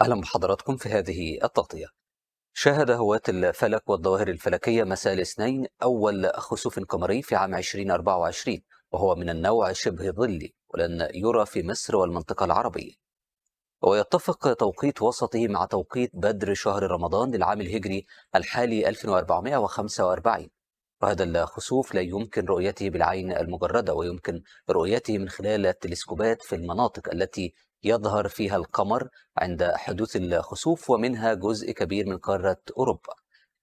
أهلا بحضراتكم في هذه التغطية شهد هواة الفلك والظواهر الفلكية مساء الاثنين أول خسوف قمري في عام 2024 وهو من النوع شبه ظلي ولن يرى في مصر والمنطقة العربية ويتفق توقيت وسطه مع توقيت بدر شهر رمضان للعام الهجري الحالي 1445 وهذا الخسوف لا يمكن رؤيته بالعين المجردة ويمكن رؤيته من خلال التلسكوبات في المناطق التي يظهر فيها القمر عند حدوث الخسوف ومنها جزء كبير من قارة أوروبا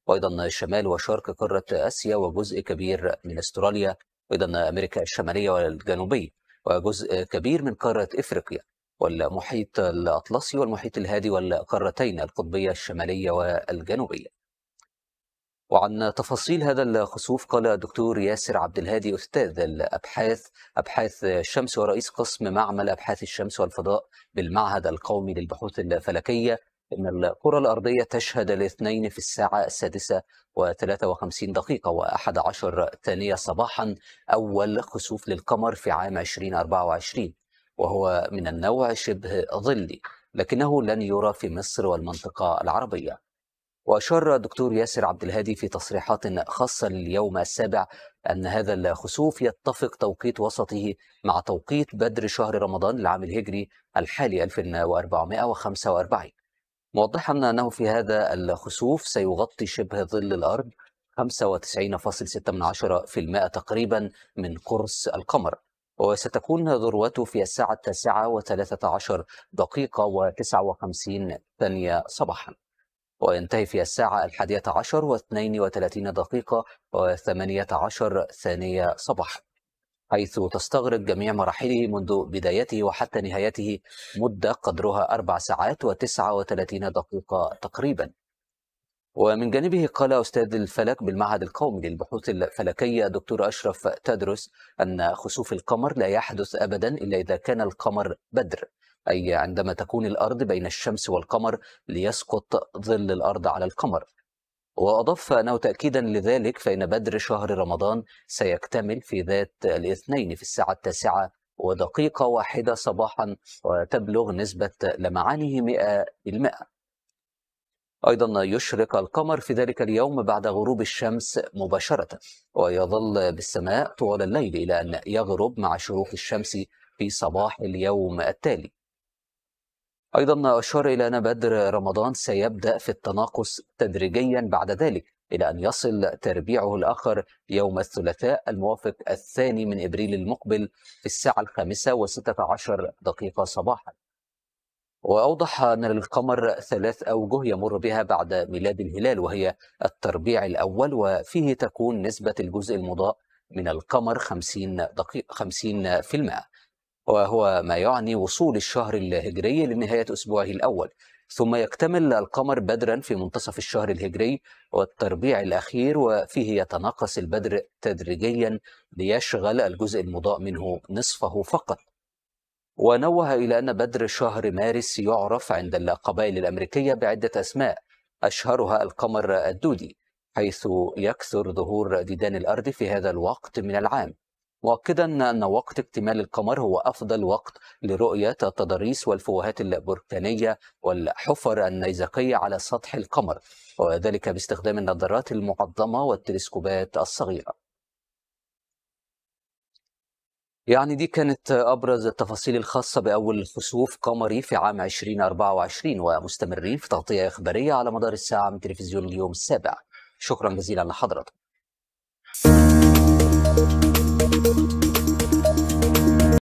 وأيضا شمال وشرق قارة آسيا وجزء كبير من أستراليا وأيضا أمريكا الشمالية والجنوبية وجزء كبير من قارة إفريقيا والمحيط الأطلسي والمحيط الهادي والقارتين القطبية الشمالية والجنوبية وعن تفاصيل هذا الخسوف قال الدكتور ياسر عبد الهادي أستاذ الأبحاث أبحاث الشمس ورئيس قسم معمل أبحاث الشمس والفضاء بالمعهد القومي للبحوث الفلكية إن الكرة الأرضية تشهد الاثنين في الساعة السادسة و53 دقيقة و11 ثانية صباحا أول خسوف للقمر في عام 2024 وهو من النوع شبه ظلي لكنه لن يرى في مصر والمنطقة العربية وأشار الدكتور ياسر عبد الهادي في تصريحات خاصة لليوم السابع أن هذا الخسوف يتفق توقيت وسطه مع توقيت بدر شهر رمضان العام الهجري الحالي 1445 موضحا أنه في هذا الخسوف سيغطي شبه ظل الأرض 95.6% تقريبا من قرص القمر وستكون ذروته في الساعة التاسعة وثلاثة عشر دقيقة وتسعة وخمسين ثانية صباحاً وينتهي في الساعة الحادية عشر واثنين وثلاثين دقيقة وثمانية عشر ثانية صباحا حيث تستغرق جميع مراحله منذ بدايته وحتى نهايته مدة قدرها أربع ساعات وتسعة وثلاثين دقيقة تقريباً ومن جانبه قال أستاذ الفلك بالمعهد القومي للبحوث الفلكية دكتور أشرف تدرس أن خسوف القمر لا يحدث أبدا إلا إذا كان القمر بدر أي عندما تكون الأرض بين الشمس والقمر ليسقط ظل الأرض على القمر وأضاف أنه تأكيدا لذلك فإن بدر شهر رمضان سيكتمل في ذات الاثنين في الساعة التاسعة ودقيقة واحدة صباحا وتبلغ نسبة لمعانه 100% أيضا يشرق القمر في ذلك اليوم بعد غروب الشمس مباشرة ويظل بالسماء طوال الليل إلى أن يغرب مع شروق الشمس في صباح اليوم التالي أيضا أشار إلى أن بدر رمضان سيبدأ في التناقص تدريجيا بعد ذلك إلى أن يصل تربيعه الآخر يوم الثلاثاء الموافق الثاني من إبريل المقبل في الساعة الخامسة وستة عشر دقيقة صباحاً وأوضح أن للقمر ثلاث أوجه يمر بها بعد ميلاد الهلال وهي التربيع الأول وفيه تكون نسبة الجزء المضاء من القمر 50 دقيقة 50% وهو ما يعني وصول الشهر الهجري لنهاية أسبوعه الأول ثم يكتمل القمر بدرا في منتصف الشهر الهجري والتربيع الأخير وفيه يتناقص البدر تدريجيا ليشغل الجزء المضاء منه نصفه فقط ونوه إلى أن بدر شهر مارس يعرف عند القبائل الأمريكية بعدة أسماء أشهرها القمر الدودي حيث يكثر ظهور ديدان الأرض في هذا الوقت من العام مؤكدا أن وقت اكتمال القمر هو أفضل وقت لرؤية التضاريس والفوهات البركانية والحفر النيزقية على سطح القمر وذلك باستخدام النظارات المعظمة والتلسكوبات الصغيرة يعني دي كانت أبرز التفاصيل الخاصة بأول خسوف قمري في عام 2024 ومستمرين في تغطية إخبارية على مدار الساعة من تلفزيون اليوم السابع شكرا جزيلا لحضرتك